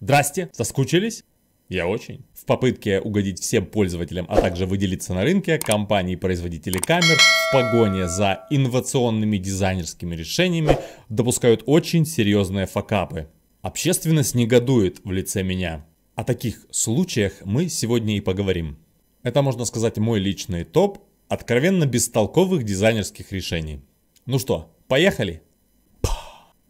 Здрасте, соскучились? Я очень. В попытке угодить всем пользователям, а также выделиться на рынке, компании-производители камер в погоне за инновационными дизайнерскими решениями допускают очень серьезные факапы. Общественность негодует в лице меня. О таких случаях мы сегодня и поговорим. Это, можно сказать, мой личный топ откровенно бестолковых дизайнерских решений. Ну что, поехали?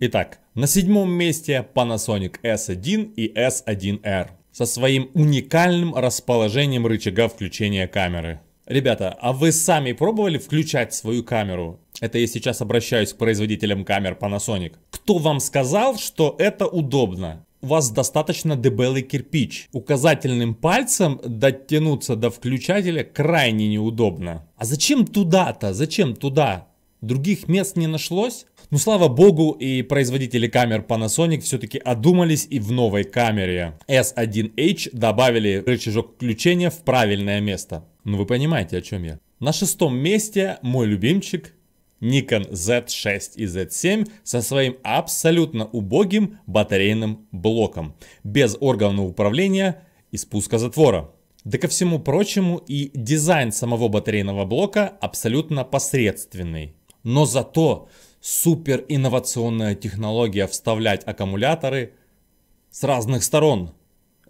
Итак, на седьмом месте Panasonic S1 и S1R со своим уникальным расположением рычага включения камеры. Ребята, а вы сами пробовали включать свою камеру? Это я сейчас обращаюсь к производителям камер Panasonic. Кто вам сказал, что это удобно? У вас достаточно дебелый кирпич. Указательным пальцем дотянуться до включателя крайне неудобно. А зачем туда-то? Зачем туда? Других мест не нашлось. Ну, слава богу, и производители камер Panasonic все-таки одумались и в новой камере S1H добавили рычажок включения в правильное место. Ну, вы понимаете, о чем я. На шестом месте мой любимчик Nikon Z6 и Z7 со своим абсолютно убогим батарейным блоком, без органов управления и спуска затвора. Да ко всему прочему и дизайн самого батарейного блока абсолютно посредственный но зато супер инновационная технология вставлять аккумуляторы с разных сторон.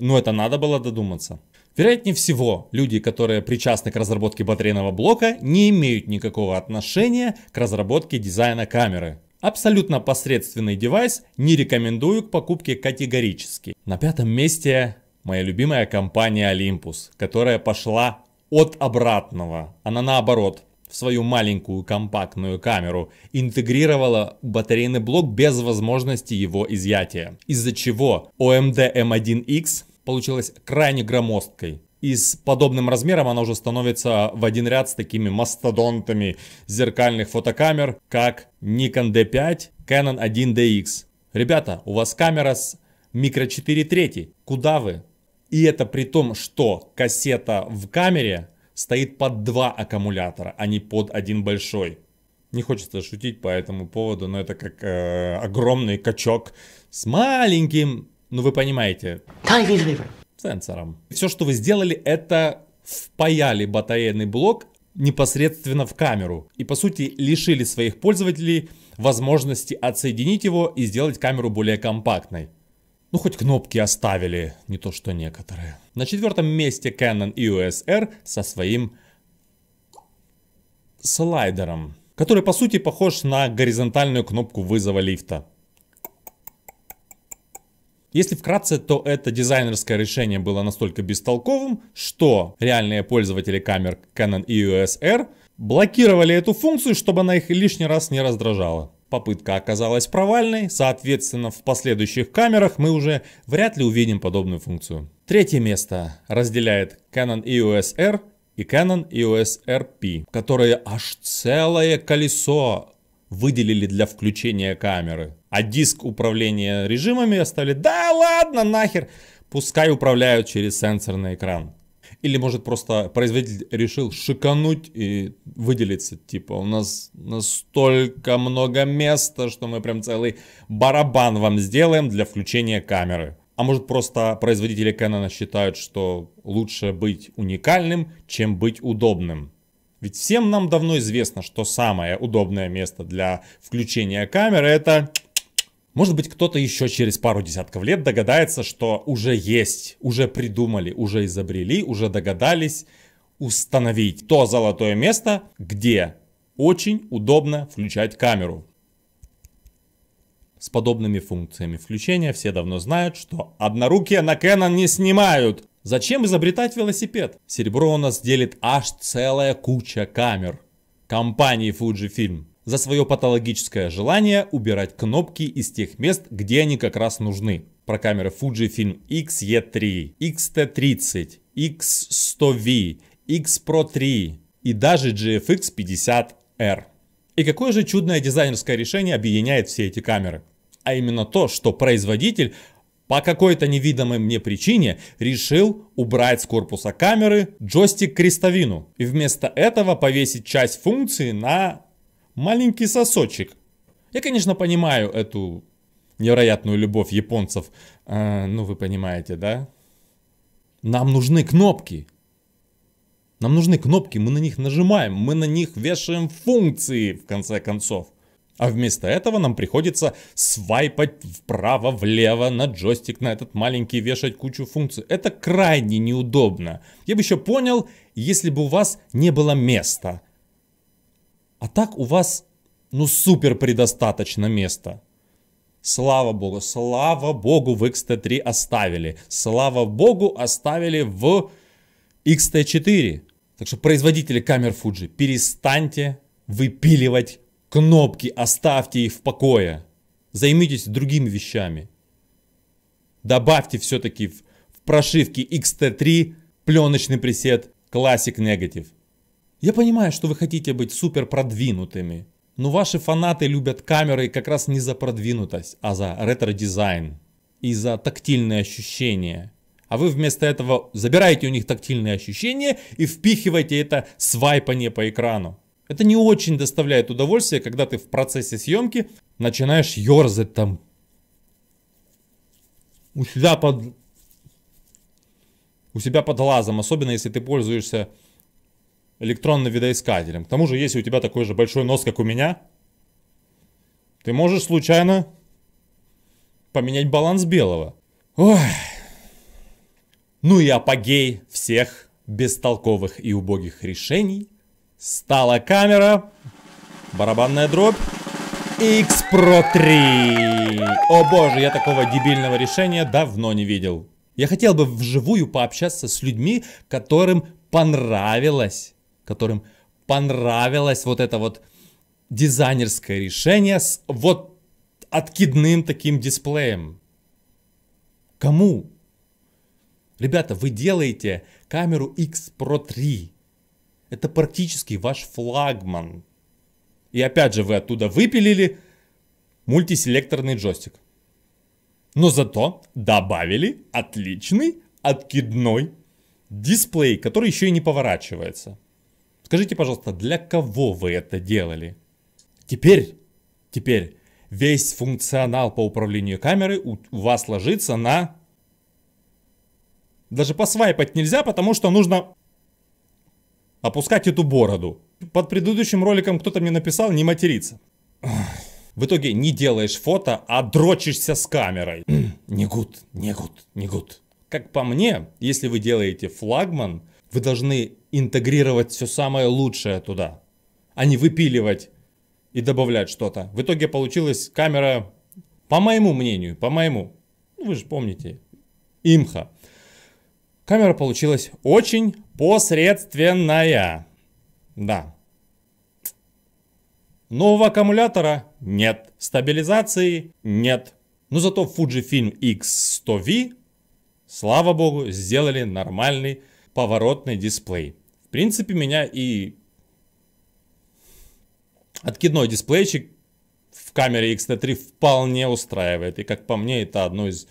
Но это надо было додуматься. Вероятнее всего, люди, которые причастны к разработке батарейного блока, не имеют никакого отношения к разработке дизайна камеры. Абсолютно посредственный девайс не рекомендую к покупке категорически. На пятом месте моя любимая компания Olympus, которая пошла от обратного. Она наоборот в свою маленькую компактную камеру интегрировала батарейный блок без возможности его изъятия, из-за чего OMD M1X эм эм получилась крайне громоздкой. И с подобным размером она уже становится в один ряд с такими мастодонтами зеркальных фотокамер, как Nikon D5, Canon 1DX. Ребята, у вас камера с микро 4 трети. Куда вы? И это при том, что кассета в камере стоит под два аккумулятора, а не под один большой. Не хочется шутить по этому поводу, но это как э, огромный качок с маленьким, ну вы понимаете, сенсором. Все, что вы сделали, это впаяли батарейный блок непосредственно в камеру. И по сути лишили своих пользователей возможности отсоединить его и сделать камеру более компактной. Ну, хоть кнопки оставили, не то что некоторые. На четвертом месте Canon EOS R со своим слайдером, который по сути похож на горизонтальную кнопку вызова лифта. Если вкратце, то это дизайнерское решение было настолько бестолковым, что реальные пользователи камер Canon EOS R блокировали эту функцию, чтобы она их лишний раз не раздражала. Попытка оказалась провальной, соответственно, в последующих камерах мы уже вряд ли увидим подобную функцию. Третье место разделяет Canon EOS R и Canon EOS RP, которые аж целое колесо выделили для включения камеры. А диск управления режимами оставили, да ладно нахер, пускай управляют через сенсорный экран. Или, может, просто производитель решил шикануть и выделиться, типа, у нас настолько много места, что мы прям целый барабан вам сделаем для включения камеры. А может, просто производители Canon считают, что лучше быть уникальным, чем быть удобным. Ведь всем нам давно известно, что самое удобное место для включения камеры это может быть, кто-то еще через пару десятков лет догадается, что уже есть, уже придумали, уже изобрели, уже догадались установить то золотое место, где очень удобно включать камеру. С подобными функциями включения все давно знают, что однорукие на Canon не снимают. Зачем изобретать велосипед? Серебро у нас делит аж целая куча камер. Компании Fujifilm за свое патологическое желание убирать кнопки из тех мест, где они как раз нужны. Про камеры Fujifilm XE3, XT30, X100V, X Pro 3 и даже GFX 50R. И какое же чудное дизайнерское решение объединяет все эти камеры? А именно то, что производитель по какой-то невидимой мне причине решил убрать с корпуса камеры джойстик-крестовину и вместо этого повесить часть функции на маленький сосочек. Я, конечно, понимаю эту невероятную любовь японцев. А, ну, вы понимаете, да? Нам нужны кнопки. Нам нужны кнопки, мы на них нажимаем, мы на них вешаем функции, в конце концов. А вместо этого нам приходится свайпать вправо-влево на джойстик, на этот маленький вешать кучу функций. Это крайне неудобно. Я бы еще понял, если бы у вас не было места. А так у вас, ну, супер предостаточно места. Слава богу, слава богу, в XT3 оставили. Слава богу, оставили в XT4. Так что, производители камер Fuji, перестаньте выпиливать кнопки, оставьте их в покое. Займитесь другими вещами. Добавьте все-таки в, в прошивке XT3 пленочный пресет Classic Negative. Я понимаю, что вы хотите быть супер продвинутыми, но ваши фанаты любят камеры как раз не за продвинутость, а за ретро-дизайн и за тактильные ощущения. А вы вместо этого забираете у них тактильные ощущения и впихиваете это свайпание по экрану. Это не очень доставляет удовольствие, когда ты в процессе съемки начинаешь ерзать там у себя под у себя под глазом, особенно если ты пользуешься электронным видоискателем. К тому же, если у тебя такой же большой нос, как у меня, ты можешь случайно поменять баланс белого. Ой. Ну и апогей всех бестолковых и убогих решений стала камера, барабанная дробь X-Pro 3. О боже, я такого дебильного решения давно не видел. Я хотел бы вживую пообщаться с людьми, которым понравилось которым понравилось вот это вот дизайнерское решение с вот откидным таким дисплеем. Кому? Ребята, вы делаете камеру X Pro 3. Это практически ваш флагман. И опять же, вы оттуда выпилили мультиселекторный джойстик. Но зато добавили отличный откидной дисплей, который еще и не поворачивается. Скажите, пожалуйста, для кого вы это делали? Теперь, теперь весь функционал по управлению камерой у, у вас ложится на... Даже посвайпать нельзя, потому что нужно опускать эту бороду. Под предыдущим роликом кто-то мне написал не материться. В итоге не делаешь фото, а дрочишься с камерой. не гуд, не гуд, не гуд. Как по мне, если вы делаете флагман, вы должны интегрировать все самое лучшее туда, а не выпиливать и добавлять что-то. В итоге получилась камера, по моему мнению, по моему, ну, вы же помните, имха. Камера получилась очень посредственная. Да. Нового аккумулятора нет. Стабилизации нет. Но зато Fujifilm X100V, слава богу, сделали нормальный поворотный дисплей. В принципе, меня и откидной дисплейчик в камере X-T3 вполне устраивает. И как по мне, это одно из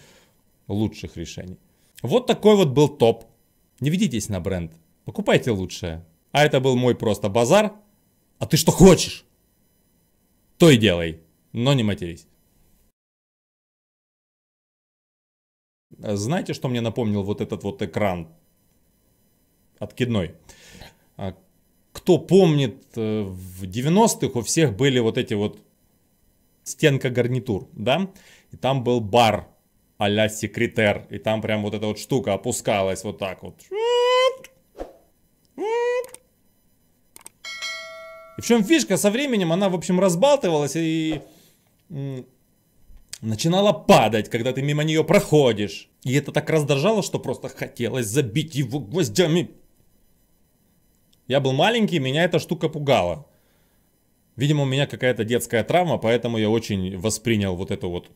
лучших решений. Вот такой вот был топ. Не ведитесь на бренд. Покупайте лучшее. А это был мой просто базар. А ты что хочешь, то и делай. Но не матерись. Знаете, что мне напомнил вот этот вот экран откидной. А кто помнит, э, в 90-х у всех были вот эти вот стенка гарнитур, да? И там был бар а-ля секретер. И там прям вот эта вот штука опускалась вот так вот. И в чем фишка? Со временем она, в общем, разбалтывалась и начинала падать, когда ты мимо нее проходишь. И это так раздражало, что просто хотелось забить его гвоздями я был маленький, меня эта штука пугала. Видимо, у меня какая-то детская травма, поэтому я очень воспринял вот эту вот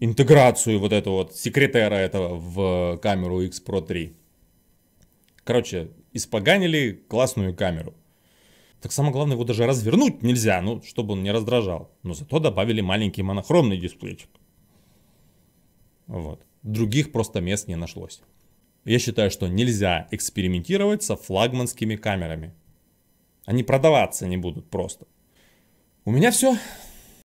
интеграцию вот эту вот секретера этого в камеру X Pro 3. Короче, испоганили классную камеру. Так самое главное, его даже развернуть нельзя, ну, чтобы он не раздражал. Но зато добавили маленький монохромный дисплейчик. Вот. Других просто мест не нашлось. Я считаю, что нельзя экспериментировать со флагманскими камерами. Они продаваться не будут просто. У меня все.